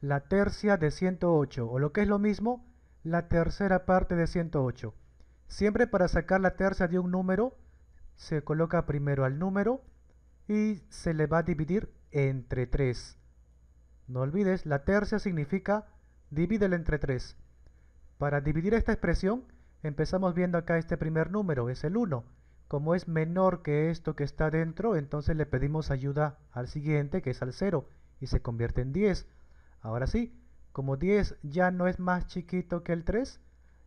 la tercia de 108, o lo que es lo mismo, la tercera parte de 108. Siempre para sacar la tercia de un número, se coloca primero al número y se le va a dividir entre 3. No olvides, la tercia significa divídela entre 3. Para dividir esta expresión, empezamos viendo acá este primer número, es el 1. Como es menor que esto que está dentro, entonces le pedimos ayuda al siguiente, que es al 0, y se convierte en 10 Ahora sí, como 10 ya no es más chiquito que el 3,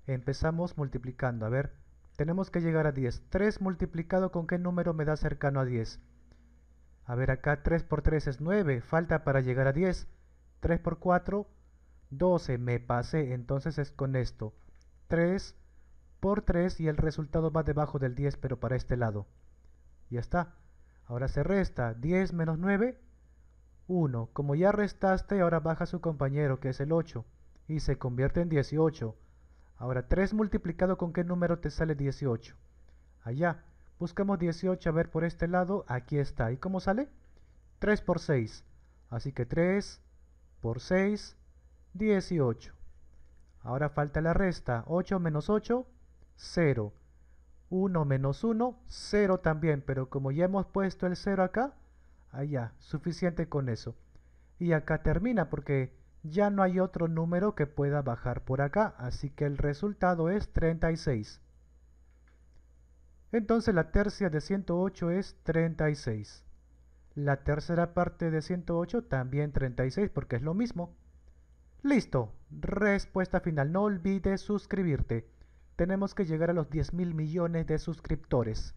empezamos multiplicando. A ver, tenemos que llegar a 10. 3 multiplicado con qué número me da cercano a 10. A ver, acá 3 por 3 es 9, falta para llegar a 10. 3 por 4, 12, me pasé, entonces es con esto. 3 por 3 y el resultado va debajo del 10, pero para este lado. Ya está. Ahora se resta 10 menos 9, 1. Como ya restaste, ahora baja su compañero, que es el 8, y se convierte en 18. Ahora, 3 multiplicado con qué número te sale 18. Allá. Buscamos 18, a ver por este lado, aquí está. ¿Y cómo sale? 3 por 6. Así que 3 por 6, 18. Ahora falta la resta. 8 menos 8, 0. 1 menos 1, 0 también. Pero como ya hemos puesto el 0 acá, ya, suficiente con eso. Y acá termina porque ya no hay otro número que pueda bajar por acá, así que el resultado es 36. Entonces la tercia de 108 es 36. La tercera parte de 108 también 36 porque es lo mismo. Listo, respuesta final. No olvides suscribirte. Tenemos que llegar a los 10 mil millones de suscriptores.